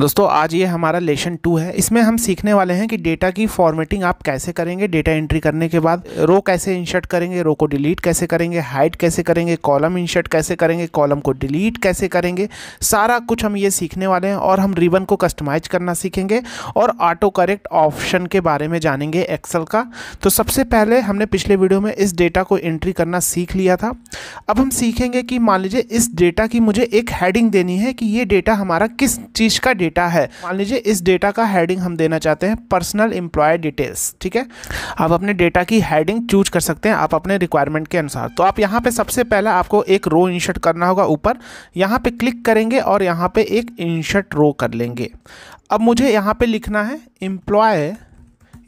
दोस्तों आज ये हमारा लेशन टू है इसमें हम सीखने वाले हैं कि डेटा की फॉर्मेटिंग आप कैसे करेंगे डेटा एंट्री करने के बाद रो कैसे इंशर्ट करेंगे रो को डिलीट कैसे करेंगे हाइट कैसे करेंगे कॉलम इंशर्ट कैसे करेंगे कॉलम को डिलीट कैसे करेंगे सारा कुछ हम ये सीखने वाले हैं और हम रिबन को कस्टमाइज करना सीखेंगे और ऑटो करेक्ट ऑप्शन के बारे में जानेंगे एक्सल का तो सबसे पहले हमने पिछले वीडियो में इस डेटा को एंट्री करना सीख लिया था अब हम सीखेंगे कि मान लीजिए इस डेटा की मुझे एक हेडिंग देनी है कि ये डेटा हमारा किस चीज़ का डेटा डेटा है मान लीजिए इस डेटा का हेडिंग हम देना चाहते हैं पर्सनल एम्प्लॉय डिटेल्स ठीक है आप अपने डेटा की हेडिंग चूज कर सकते हैं आप अपने रिक्वायरमेंट के अनुसार तो आप यहाँ पे सबसे पहले आपको एक रो इंशर्ट करना होगा ऊपर यहाँ पे क्लिक करेंगे और यहाँ पे एक इंशर्ट रो कर लेंगे अब मुझे यहाँ पे लिखना है employ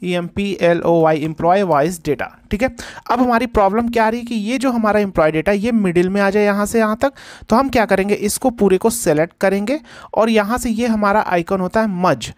E M P L O Y employ wise data ठीक है अब हमारी प्रॉब्लम क्या आ रही है कि ये जो हमारा एम्प्लॉय डेटा ये मिडिल में आ जाए यहाँ से यहाँ तक तो हम क्या करेंगे इसको पूरे को सेलेक्ट करेंगे और यहाँ से ये हमारा आइकन होता है मज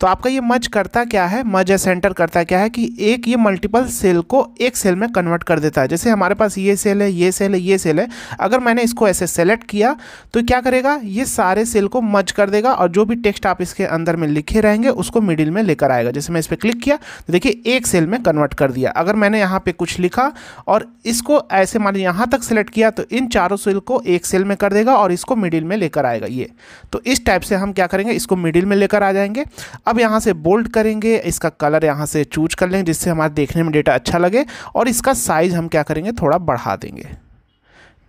तो आपका ये मज करता क्या है मज सेंटर करता क्या है कि एक ये मल्टीपल सेल को एक सेल में कन्वर्ट कर देता है जैसे हमारे पास ये सेल है ये सेल है ये सेल है अगर मैंने इसको ऐसे सेलेक्ट किया तो क्या करेगा ये सारे सेल को मज कर देगा और जो भी टेक्स्ट आप इसके अंदर में लिखे रहेंगे उसको मिडिल में लेकर आएगा जैसे मैं इस पर क्लिक किया तो देखिए एक सेल में कन्वर्ट कर दिया अगर मैंने यहाँ यहाँ पे कुछ लिखा और इसको ऐसे मान लीजिए यहाँ तक सेलेक्ट किया तो इन चारों सेल को एक सेल में कर देगा और इसको मिडिल में लेकर आएगा ये तो इस टाइप से हम क्या करेंगे इसको मिडिल में लेकर आ जाएंगे अब यहाँ से बोल्ड करेंगे इसका कलर यहाँ से चूज कर लेंगे जिससे हमारे देखने में डेटा अच्छा लगे और इसका साइज़ हम क्या करेंगे थोड़ा बढ़ा देंगे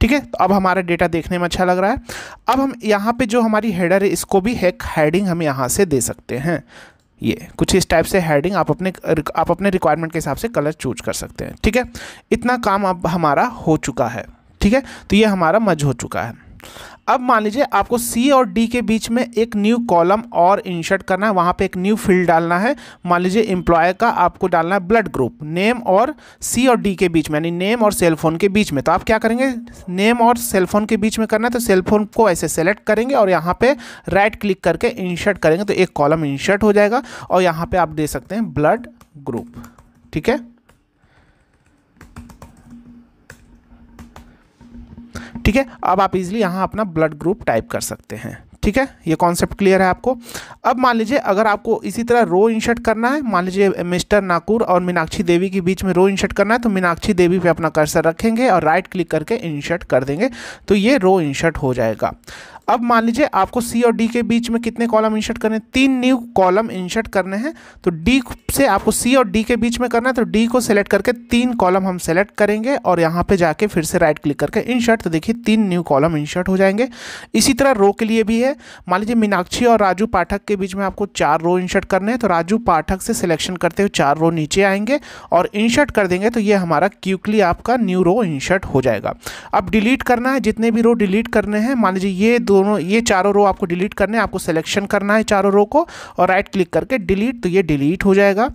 ठीक है तो अब हमारा डेटा देखने में अच्छा लग रहा है अब हम यहाँ पे जो हमारी हेडर है इसको भी हैक हेडिंग हम यहाँ से दे सकते हैं ये कुछ इस टाइप से हेडिंग आप अपने आप अपने रिक्वायरमेंट के हिसाब से कलर चूज कर सकते हैं ठीक है इतना काम अब हमारा हो चुका है ठीक है तो ये हमारा मज हो चुका है अब मान लीजिए आपको सी और डी के बीच में एक न्यू कॉलम और इंसर्ट करना है वहाँ पे एक न्यू फील्ड डालना है मान लीजिए एम्प्लॉय का आपको डालना है ब्लड ग्रुप नेम और सी और डी के बीच में यानी नेम और सेलफोन के बीच में तो आप क्या करेंगे नेम और सेलफोन के बीच में करना है तो सेलफोन को ऐसे सेलेक्ट करेंगे और यहाँ पर राइट क्लिक करके इंशर्ट करेंगे तो एक कॉलम इंशर्ट हो जाएगा और यहाँ पर आप दे सकते हैं ब्लड ग्रुप ठीक है ठीक है अब आप इजिली यहाँ अपना ब्लड ग्रुप टाइप कर सकते हैं ठीक है ये कॉन्सेप्ट क्लियर है आपको अब मान लीजिए अगर आपको इसी तरह रो इंशर्ट करना है मान लीजिए मिस्टर नाकुर और मीनाक्षी देवी के बीच में रो इंशर्ट करना है तो मीनाक्षी देवी पे अपना कर्सर रखेंगे और राइट क्लिक करके इंशर्ट कर देंगे तो ये रो इंशर्ट हो जाएगा अब मान लीजिए आपको सी और डी के बीच में कितने कॉलम इंसर्ट करने हैं तीन न्यू कॉलम इंसर्ट करने हैं तो डी से आपको सी और डी के बीच में करना है तो डी को सेलेक्ट करके तीन कॉलम हम सेलेक्ट करेंगे और यहाँ पे जाके फिर से राइट क्लिक करके इंसर्ट तो देखिए तीन न्यू कॉलम इंसर्ट हो जाएंगे इसी तरह रो के लिए भी है मान लीजिए मीनाक्षी और राजू पाठक के बीच में आपको चार रो इंसर्ट करने हैं तो राजू पाठक से सिलेक्शन करते हुए चार रो नीचे आएंगे और इंसर्ट कर देंगे तो ये हमारा क्यूकली आपका न्यू रो इंसर्ट हो जाएगा अब डिलीट करना है जितने भी रो डिलीट करने हैं मान लीजिए ये दो दोनों ये चारों रो आपको डिलीट करने आपको सिलेक्शन करना है चारों रो को और राइट क्लिक करके डिलीट तो ये डिलीट हो जाएगा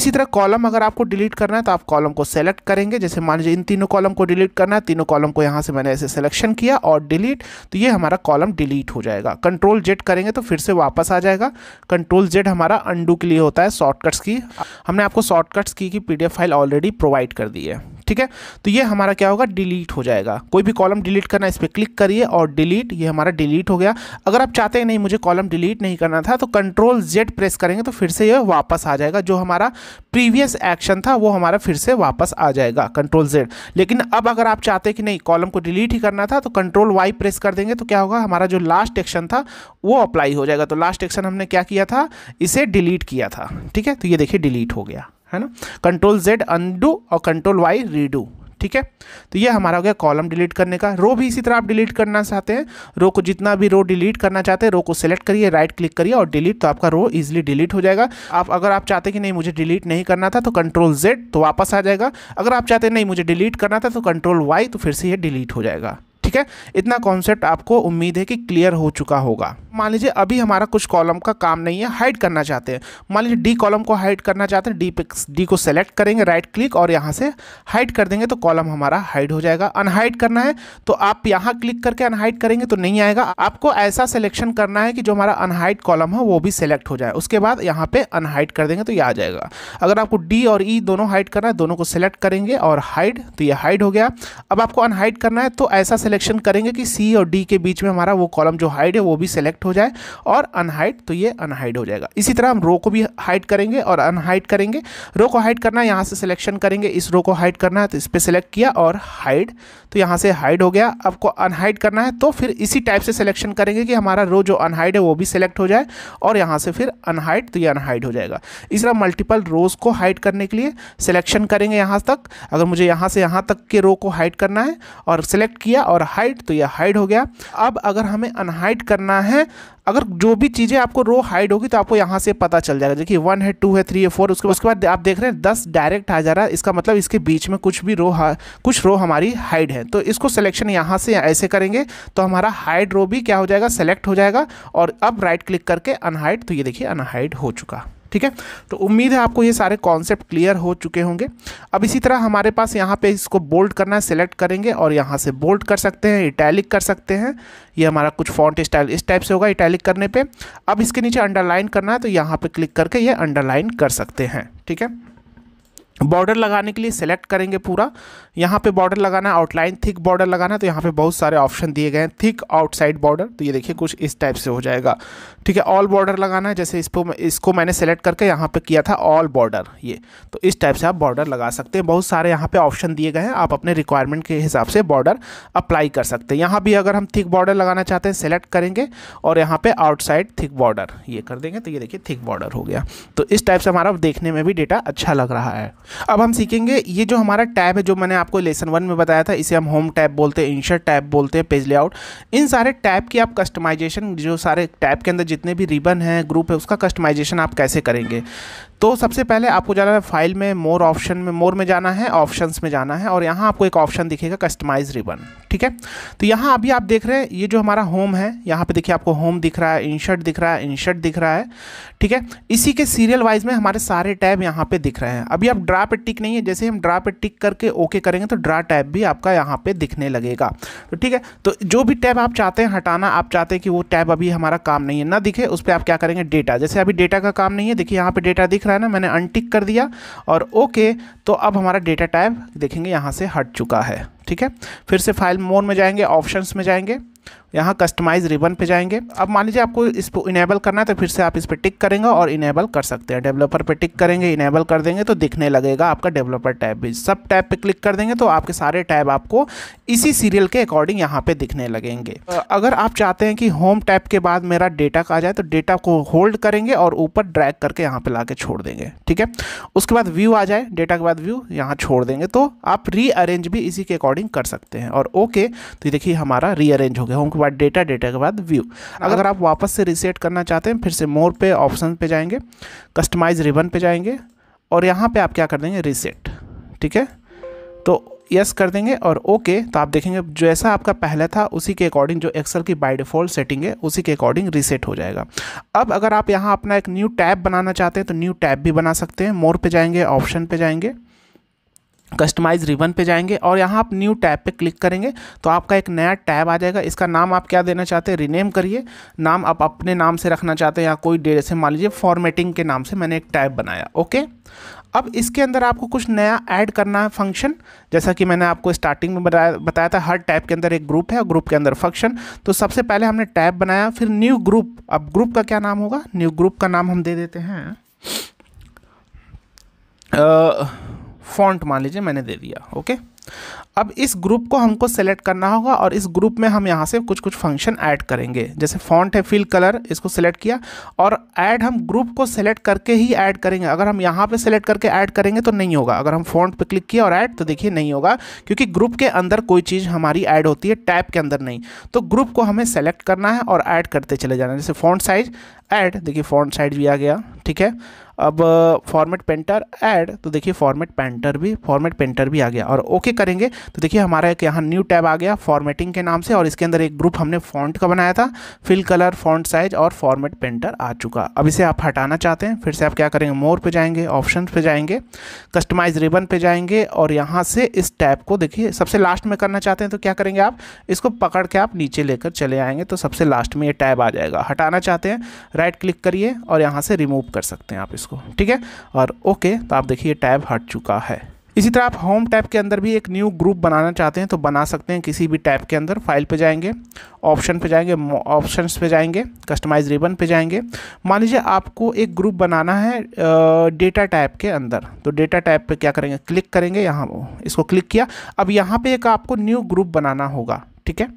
इसी तरह कॉलम अगर आपको डिलीट करना है तो आप कॉलम को सेलेक्ट करेंगे जैसे मान लीजिए इन तीनों कॉलम को डिलीट करना है तीनों कॉलम को यहाँ से मैंने ऐसे सिलेक्शन किया और डिलीट तो ये हमारा कॉलम डिलीट हो जाएगा कंट्रोल जेड करेंगे तो फिर से वापस आ जाएगा कंट्रोल जेड हमारा अंडू के लिए होता है शॉर्टकट्स की हमने आपको शॉर्टकट्स की D F file already provide कर दी है ठीक है तो ये हमारा क्या होगा डिलीट हो जाएगा कोई भी कॉलम डिलीट करना इस पर क्लिक करिए और डिलीट ये हमारा डिलीट हो गया अगर आप चाहते हैं नहीं मुझे कॉलम डिलीट नहीं करना था तो कंट्रोल जेड प्रेस करेंगे तो फिर से ये वापस आ जाएगा जो हमारा प्रीवियस एक्शन था वो हमारा फिर से वापस आ जाएगा कंट्रोल जेड लेकिन अब अगर आप चाहते कि नहीं कॉलम को डिलीट ही करना था तो कंट्रोल वाई प्रेस कर देंगे तो क्या होगा हमारा जो लास्ट एक्शन था वो अप्लाई हो जाएगा तो लास्ट एक्शन हमने क्या किया था इसे डिलीट किया था ठीक है तो ये देखिए डिलीट हो गया है ना कंट्रोल जेड अंडू और कंट्रोल वाई रीडू ठीक है तो ये हमारा हो गया कॉलम डिलीट करने का रो भी इसी तरह आप डिलीट करना चाहते हैं रो को जितना भी रो डिलीट करना चाहते हैं रो को सेलेक्ट करिए राइट क्लिक करिए और डिलीट तो आपका रो इजीली डिलीट हो जाएगा आप अगर आप चाहते कि नहीं मुझे डिलीट नहीं करना था तो कंट्रोल जेड तो वापस आ जाएगा अगर आप चाहते नहीं मुझे डिलीट करना था तो कंट्रोल वाई तो फिर से यह डिलीट हो जाएगा ठीक है इतना कॉन्सेप्ट आपको उम्मीद है कि क्लियर हो चुका होगा मान लीजिए अभी हमारा कुछ कॉलम का काम नहीं है हाइड करना चाहते हैं मान लीजिए डी कॉलम को हाइड करना चाहते हैं डी पे डी को सेलेक्ट करेंगे राइट क्लिक और यहाँ से हाइड कर देंगे तो कॉलम हमारा हाइड हो जाएगा अनहाइड करना है तो आप यहाँ क्लिक करके अनहाइड करेंगे तो नहीं आएगा आपको ऐसा सिलेक्शन करना है कि जो हमारा अनहाइड कॉलम है वो भी सेलेक्ट हो जाए उसके बाद यहाँ पे अनहाइड कर देंगे तो ये आ जाएगा अगर आपको डी और ई e दोनों हाइड करना है दोनों को सिलेक्ट करेंगे और हाइड तो ये हाइड हो गया अब आपको अनहाइड करना है तो ऐसा सिलेक्ट सिलेक्शन करेंगे कि सी और डी के बीच में हमारा वो कॉलम जो हाइड है वो भी सिलेक्ट हो जाए और अनहाइड तो ये अनहाइड हो जाएगा इसी तरह हम रो को भी हाइड करेंगे और अनहाइड करेंगे रो को हाइड करना है यहाँ से सिलेक्शन करेंगे इस रो को हाइड करना है तो इस पर सिलेक्ट किया और हाइड तो यहाँ से हाइड हो गया आपको अनहाइड करना है तो फिर इसी टाइप से सिलेक्शन करेंगे कि हमारा रो जो अनहाइड है वो भी सिलेक्ट हो जाए और यहाँ से फिर अनहाइड तो ये अनहाइड हो जाएगा इस तरह मल्टीपल रोज को हाइड करने के लिए सिलेक्शन करेंगे यहाँ तक अगर मुझे यहाँ से यहाँ तक के रो को हाइड करना है और सिलेक्ट किया और हाइट तो यह हाइड हो गया अब अगर हमें अनहाइड करना है अगर जो भी चीज़ें आपको रो हाइड होगी तो आपको यहाँ से पता चल जाएगा देखिए वन है टू है थ्री है फोर उसके उसके बाद आप देख रहे हैं दस डायरेक्ट आ जा रहा है इसका मतलब इसके बीच में कुछ भी रो कुछ रो हमारी हाइड है तो इसको सिलेक्शन यहाँ से ऐसे करेंगे तो हमारा हाइड रो भी क्या हो जाएगा सेलेक्ट हो जाएगा और अब राइट क्लिक करके अनहाइड तो ये देखिए अनहाइड हो चुका ठीक है तो उम्मीद है आपको ये सारे कॉन्सेप्ट क्लियर हो चुके होंगे अब इसी तरह हमारे पास यहाँ पे इसको बोल्ड करना है सेलेक्ट करेंगे और यहाँ से बोल्ड कर सकते हैं इटैलिक कर सकते हैं ये हमारा कुछ फॉन्ट स्टाइल इस टाइप से होगा इटैलिक करने पे अब इसके नीचे अंडरलाइन करना है तो यहाँ पे क्लिक करके ये अंडरलाइन कर सकते हैं ठीक है बॉर्डर लगाने के लिए सेलेक्ट करेंगे पूरा यहाँ पे बॉर्डर लगाना आउटलाइन थिक बॉर्डर लगाना तो यहाँ पे बहुत सारे ऑप्शन दिए गए हैं थिक आउटसाइड बॉर्डर तो ये देखिए कुछ इस टाइप से हो जाएगा ठीक है ऑल बॉर्डर लगाना है जैसे इसको इसको मैंने सेलेक्ट करके यहाँ पे किया था ऑल बॉर्डर ये तो इस टाइप से आप बॉर्डर लगा सकते हैं बहुत सारे यहाँ पर ऑप्शन दिए गए हैं आप अपने रिक्वायरमेंट के हिसाब से बॉर्डर अप्लाई कर सकते हैं यहाँ भी अगर हम थिक बॉर्डर लगाना चाहते हैं सेलेक्ट करेंगे और यहाँ पर आउटसाइड थिक बॉर्डर ये कर देंगे तो ये देखिए थिक बॉर्डर हो गया तो इस टाइप से हमारा देखने में भी डेटा अच्छा लग रहा है अब हम सीखेंगे ये जो हमारा टैब है जो मैंने आपको लेसन वन में बताया था इसे हम होम टैब बोलते हैं इंशर टैब बोलते हैं पेज लेआउट इन सारे टैब की आप कस्टमाइजेशन जो सारे टैब के अंदर जितने भी रिबन हैं ग्रुप है उसका कस्टमाइजेशन आप कैसे करेंगे तो सबसे पहले आपको जाना है फाइल में मोर ऑप्शन में मोर में जाना है ऑप्शंस में जाना है और यहाँ आपको एक ऑप्शन दिखेगा कस्टमाइज रिबन ठीक है तो यहाँ अभी आप देख रहे हैं ये जो हमारा होम है यहाँ पे देखिए आपको होम दिख रहा है इंशर्ट दिख रहा है इंशर्ट दिख रहा है ठीक है इसी के सीरियल वाइज में हमारे सारे टैब यहाँ पर दिख रहे हैं अभी आप ड्रा पे टिक नहीं है जैसे हम ड्रा पे टिक करके ओके करेंगे तो ड्रा टैब भी आपका यहाँ पर दिखने लगेगा तो ठीक है तो जो भी टैब आप चाहते हैं हटाना आप चाहते हैं कि वो टैब अभी हमारा काम नहीं है ना दिखे उस पर आप क्या करेंगे डेटा जैसे अभी डेटा का काम नहीं है देखिए यहाँ पर डेटा दिख रहा है ना मैंने अनटिक कर दिया और ओके तो अब हमारा डेटा टाइप देखेंगे यहाँ से हट चुका है ठीक है फिर से फाइल मोड में जाएंगे ऑप्शंस में जाएंगे यहाँ कस्टमाइज रिबन पे जाएंगे अब मान लीजिए आपको इस पर इनेबल करना है तो फिर से आप इस पर टिक करेंगे और इनेबल कर सकते हैं डेवलपर पे टिक करेंगे इनेबल कर देंगे तो दिखने लगेगा आपका डेवलपर टैब भी सब टैब पे क्लिक कर देंगे तो आपके सारे टैब आपको इसी सीरियल के अकॉर्डिंग यहाँ पे दिखने लगेंगे अगर आप चाहते हैं कि होम टैप के बाद मेरा डेटा आ जाए तो डेटा को होल्ड करेंगे और ऊपर ड्रैग करके यहाँ पर ला छोड़ देंगे ठीक है उसके बाद व्यू आ जाए डेटा के बाद व्यू यहाँ छोड़ देंगे तो आप रीअरेंज भी इसी के अकॉर्डिंग कर सकते हैं और ओके तो देखिए हमारा रीअरेंज हो गया होम के बाद डेटा डेटा के बाद व्यू अगर आप वापस से रीसेट करना चाहते हैं फिर से मोर पे ऑप्शन पे जाएंगे कस्टमाइज रिबन पे जाएंगे और यहाँ पे आप क्या कर देंगे रिसेट ठीक है तो यस कर देंगे और ओके तो आप देखेंगे जैसा आपका पहले था उसी के अकॉर्डिंग जो एक्सेल की बाय डिफ़ॉल्ट सेटिंग है उसी के अकॉर्डिंग रीसेट हो जाएगा अब अगर आप यहाँ अपना एक न्यू टैब बनाना चाहते हैं तो न्यू टैब भी बना सकते हैं मोर पे जाएंगे ऑप्शन पे जाएंगे कस्टमाइज रिबन पे जाएंगे और यहाँ आप न्यू टैब पे क्लिक करेंगे तो आपका एक नया टैब आ जाएगा इसका नाम आप क्या देना चाहते हैं रीनेम करिए नाम आप अपने नाम से रखना चाहते हैं या कोई डे से मान लीजिए फॉर्मेटिंग के नाम से मैंने एक टैब बनाया ओके अब इसके अंदर आपको कुछ नया ऐड करना है फंक्शन जैसा कि मैंने आपको स्टार्टिंग में बताया बताया था हर टैब के अंदर एक ग्रुप है और ग्रुप के अंदर फंक्शन तो सबसे पहले हमने टैब बनाया फिर न्यू ग्रुप अब ग्रुप का क्या नाम होगा न्यू ग्रुप का नाम हम दे देते हैं फॉन्ट मान लीजिए मैंने दे दिया ओके अब इस ग्रुप को हमको सेलेक्ट करना होगा और इस ग्रुप में हम यहाँ से कुछ कुछ फंक्शन ऐड करेंगे जैसे फॉन्ट है फिल कलर इसको सेलेक्ट किया और ऐड हम ग्रुप को सेलेक्ट करके ही ऐड करेंगे अगर हम यहाँ पे सेलेक्ट करके ऐड करेंगे तो नहीं होगा अगर हम फॉन्ट पे क्लिक किया और ऐड तो देखिए नहीं होगा क्योंकि ग्रुप के अंदर कोई चीज़ हमारी ऐड होती है टैप के अंदर नहीं तो ग्रुप को हमें सेलेक्ट करना है और ऐड करते चले जाना है जैसे फॉन्ट साइज ऐड देखिए फॉन्ट साइज भी आ गया ठीक है अब फॉर्मेट पेंटर ऐड तो देखिए फॉर्मेट पेंटर भी फॉर्मेट पेंटर भी आ गया और ओके करेंगे तो देखिए हमारा एक यहाँ न्यू टैब आ गया फॉर्मेटिंग के नाम से और इसके अंदर एक ग्रुप हमने फॉन्ट का बनाया था फिल कलर फॉन्ट साइज और फॉर्मेट पेंटर आ चुका अब इसे आप हटाना चाहते हैं फिर से आप क्या करेंगे मोर पे जाएंगे ऑप्शन पे जाएंगे कस्टमाइज रिबन पे जाएंगे और यहाँ से इस टैब को देखिए सबसे लास्ट में करना चाहते हैं तो क्या करेंगे आप इसको पकड़ के आप नीचे लेकर चले आएंगे तो सबसे लास्ट में ये टैब आ जाएगा हटाना चाहते हैं राइट क्लिक करिए और यहाँ से रिमूव कर सकते हैं आप इसको ठीक है और ओके तो आप देखिए टैब हट चुका है इसी तरह आप होम टैब के अंदर भी एक न्यू ग्रुप बनाना चाहते हैं तो बना सकते हैं किसी भी टैब के अंदर फाइल पे जाएंगे ऑप्शन पे जाएंगे ऑप्शंस पे जाएंगे कस्टमाइज रिबन पे जाएंगे मान लीजिए आपको एक ग्रुप बनाना है डेटा टैब के अंदर तो डेटा टैब पे क्या करेंगे क्लिक करेंगे यहाँ इसको क्लिक किया अब यहाँ पर एक आपको न्यू ग्रुप बनाना होगा ठीक है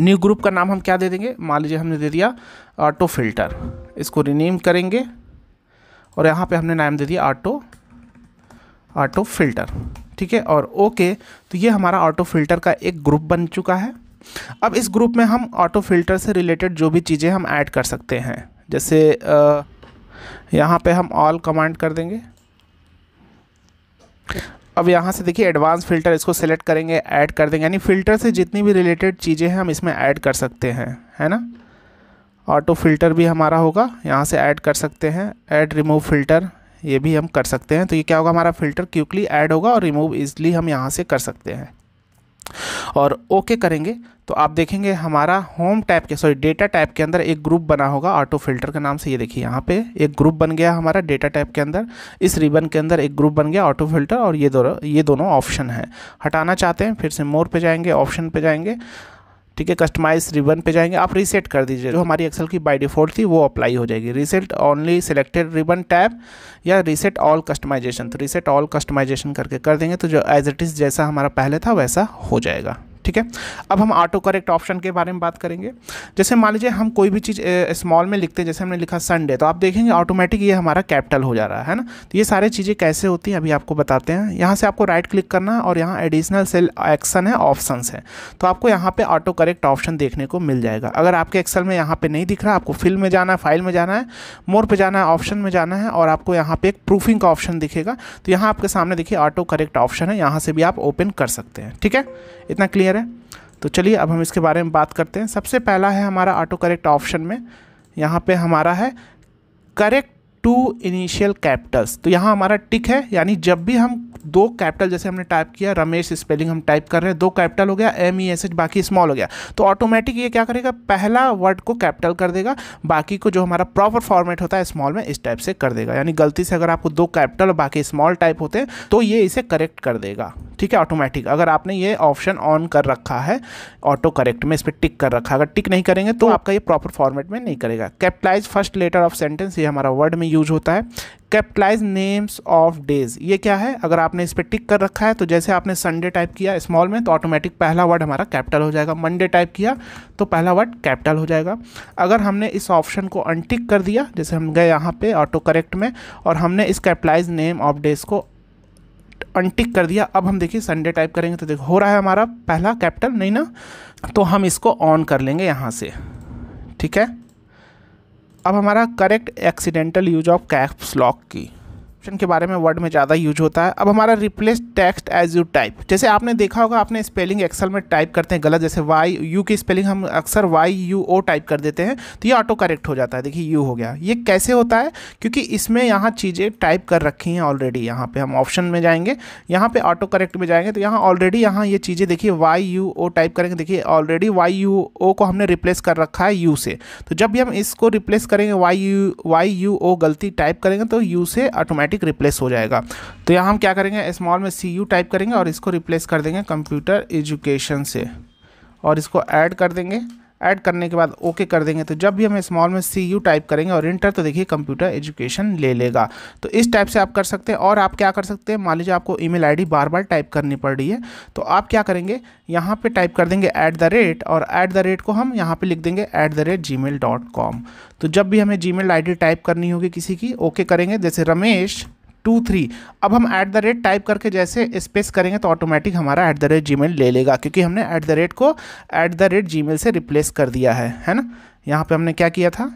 न्यू ग्रुप का नाम हम क्या दे देंगे मान लीजिए हमने दे दिया ऑटो फिल्टर इसको रिनेम करेंगे और यहाँ पे हमने नाम दे दिया ऑटो ऑटो फिल्टर ठीक है और ओके तो ये हमारा ऑटो फिल्टर का एक ग्रुप बन चुका है अब इस ग्रुप में हम ऑटो फिल्टर से रिलेटेड जो भी चीज़ें हम ऐड कर सकते हैं जैसे यहाँ पे हम ऑल कमांड कर देंगे अब यहाँ से देखिए एडवांस फ़िल्टर इसको सेलेक्ट करेंगे ऐड कर देंगे यानी फ़िल्टर से जितनी भी रिलेटेड चीज़ें हैं हम इसमें ऐड कर सकते हैं है ना ऑटो फ़िल्टर भी हमारा होगा यहाँ से ऐड कर सकते हैं ऐड रिमूव फ़िल्टर ये भी हम कर सकते हैं तो ये क्या होगा हमारा फ़िल्टर क्यूकली ऐड होगा और रिमूव इजली हम यहाँ से कर सकते हैं और ओके okay करेंगे तो आप देखेंगे हमारा होम टैप के सॉरी डेटा टैप के अंदर एक ग्रुप बना होगा ऑटो फिल्टर के नाम से ये देखिए यहाँ पे एक ग्रुप बन गया हमारा डेटा टैप के अंदर इस रिबन के अंदर एक ग्रुप बन गया ऑटो फिल्टर और ये दोनों ये दोनों ऑप्शन हैं हटाना चाहते हैं फिर से मोर पे जाएंगे ऑप्शन पे जाएंगे ठीक है कस्टमाइज रिबन पे जाएंगे आप रीसेट कर दीजिए जो हमारी एक्सेल की बाई डिफॉल्ट थी वो अप्लाई हो जाएगी reset only selected ribbon tab या रीसेट ऑल कस्टमाइजेशन तो रीसेट ऑल कस्टमाइजेशन करके कर देंगे तो जो एज इट इज़ जैसा हमारा पहले था वैसा हो जाएगा ठीक है अब हम ऑटो करेक्ट ऑप्शन के बारे में बात करेंगे जैसे मान लीजिए हम कोई भी चीज़ स्मॉल में लिखते हैं जैसे हमने लिखा संडे तो आप देखेंगे ऑटोमेटिक ये हमारा कैपिटल हो जा रहा है ना तो ये सारी चीज़ें कैसे होती हैं अभी आपको बताते हैं यहाँ से आपको राइट क्लिक करना और यहाँ एडिशनल सेल एक्शन है ऑप्शन है तो आपको यहाँ पर ऑटो करेक्ट ऑप्शन देखने को मिल जाएगा अगर आपके एक्सल में यहाँ पर नहीं दिख रहा आपको फिल्म में जाना है फाइल में जाना है मोर पर जाना है ऑप्शन में जाना है और आपको यहाँ पर एक प्रूफिंग का ऑप्शन दिखेगा तो यहाँ आपके सामने देखिए ऑटो करेक्ट ऑप्शन है यहाँ से भी आप ओपन कर सकते हैं ठीक है इतना क्लियर करें तो चलिए अब हम इसके बारे में बात करते हैं सबसे पहला है हमारा ऑटो करेक्ट ऑप्शन में यहाँ पे हमारा है करेक्ट टू इनिशियल कैपिटल्स तो यहाँ हमारा टिक है यानी जब भी हम दो कैपिटल जैसे हमने टाइप किया रमेश स्पेलिंग हम टाइप कर रहे हैं दो कैपिटल हो गया एम ई एस एच बाकी स्मॉल हो गया तो ऑटोमेटिक ये क्या करेगा पहला वर्ड को कैपिटल कर देगा बाकी को जो हमारा प्रॉपर फॉर्मेट होता है स्मॉल में इस टाइप से कर देगा यानी गलती से अगर आपको दो कैपिटल और बाकी स्मॉल टाइप होते तो ये इसे करेक्ट कर देगा ठीक है ऑटोमेटिक अगर आपने ये ऑप्शन ऑन कर रखा है ऑटो करेक्ट में इस पर टिक कर रखा है अगर टिक नहीं करेंगे तो, तो आपका ये प्रॉपर फॉर्मेट में नहीं करेगा capitalise first letter of sentence ये हमारा वर्ड में यूज यूज होता है कैपिटलाइज नेम्स ऑफ डेज ये क्या है अगर आपने इस पर टिक कर रखा है तो जैसे आपने संडे टाइप किया स्मॉल में तो ऑटोमेटिक पहला वर्ड हमारा कैपिटल हो जाएगा मंडे टाइप किया तो पहला वर्ड कैपिटल हो जाएगा अगर हमने इस ऑप्शन को अनटिक कर दिया जैसे हम गए यहाँ पे ऑटो करेक्ट में और हमने इस कैपिटलाइज नेम ऑफ डेज को अनटिक कर दिया अब हम देखिए संडे टाइप करेंगे तो देखो हो रहा है हमारा पहला कैपिटल नहीं ना तो हम इसको ऑन कर लेंगे यहाँ से ठीक है अब हमारा correct accidental use of caps lock की ऑप्शन के बारे में वर्ड में ज़्यादा यूज होता है अब हमारा replace text as you type जैसे आपने देखा होगा आपने स्पेलिंग एक्सल में टाइप करते हैं गलत जैसे वाई यू की स्पेलिंग हम अक्सर वाई यू ओ टाइप कर देते हैं तो ये ऑटो करेक्ट हो जाता है देखिए यू हो गया ये कैसे होता है क्योंकि इसमें यहाँ चीज़ें टाइप कर रखी हैं ऑलरेडी यहाँ पर हम ऑप्शन में जाएंगे यहाँ पर ऑटो करेक्ट में जाएंगे तो यहाँ ऑलरेडी यहाँ ये चीज़ें देखिए वाई यू ओ टाइप करेंगे देखिए ऑलरेडी वाई यू ओ को हमने रिप्लेस कर रखा है यू से तो जब भी हम इसको रिप्लेस करेंगे Y U Y U O गलती टाइप करेंगे तो यू से ऑटोमेटिक ऑटोमेटिक रिप्लेस हो जाएगा तो यहाँ हम क्या करेंगे स्मॉल में सी यू टाइप करेंगे और इसको रिप्लेस कर देंगे कंप्यूटर एजुकेशन से और इसको ऐड कर देंगे ऐड करने के बाद ओके कर देंगे तो जब भी हम स्मॉल में सी यू टाइप करेंगे और इंटर तो देखिए कंप्यूटर एजुकेशन ले लेगा तो इस टाइप से आप कर सकते हैं और आप क्या कर सकते हैं मान लीजिए आपको ईमेल आईडी बार बार टाइप करनी पड़ रही है तो आप क्या करेंगे यहाँ पर टाइप कर देंगे ऐट द रेट और ऐट द रेट को हम यहाँ पर लिख देंगे at the rate Gmail dot com तो जब भी हमें Gmail ID type करनी होगी किसी की ओके करेंगे जैसे रमेश टू थ्री अब हम एट द रेट टाइप करके जैसे स्पेस करेंगे तो ऑटोमेटिक हमारा एट द रेट जी ले लेगा क्योंकि हमने एट द रेट को एट द रेट जी से रिप्लेस कर दिया है है ना यहाँ पर हमने क्या किया था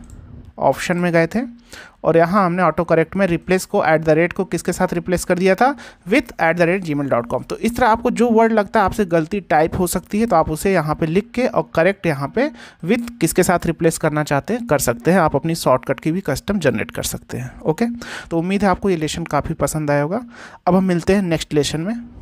ऑप्शन में गए थे और यहाँ हमने ऑटो करेक्ट में रिप्लेस को एट द रेट को किसके साथ रिप्लेस कर दिया था with at the rate Gmail dot com तो इस तरह आपको जो वर्ड लगता है आपसे गलती टाइप हो सकती है तो आप उसे यहाँ पे लिख के और करेक्ट यहाँ पे विथ किसके साथ रिप्लेस करना चाहते हैं कर सकते हैं आप अपनी शॉर्टकट की भी कस्टम जनरेट कर सकते हैं ओके तो उम्मीद है आपको ये लेशन काफ़ी पसंद आया होगा अब हम मिलते हैं नेक्स्ट लेशन में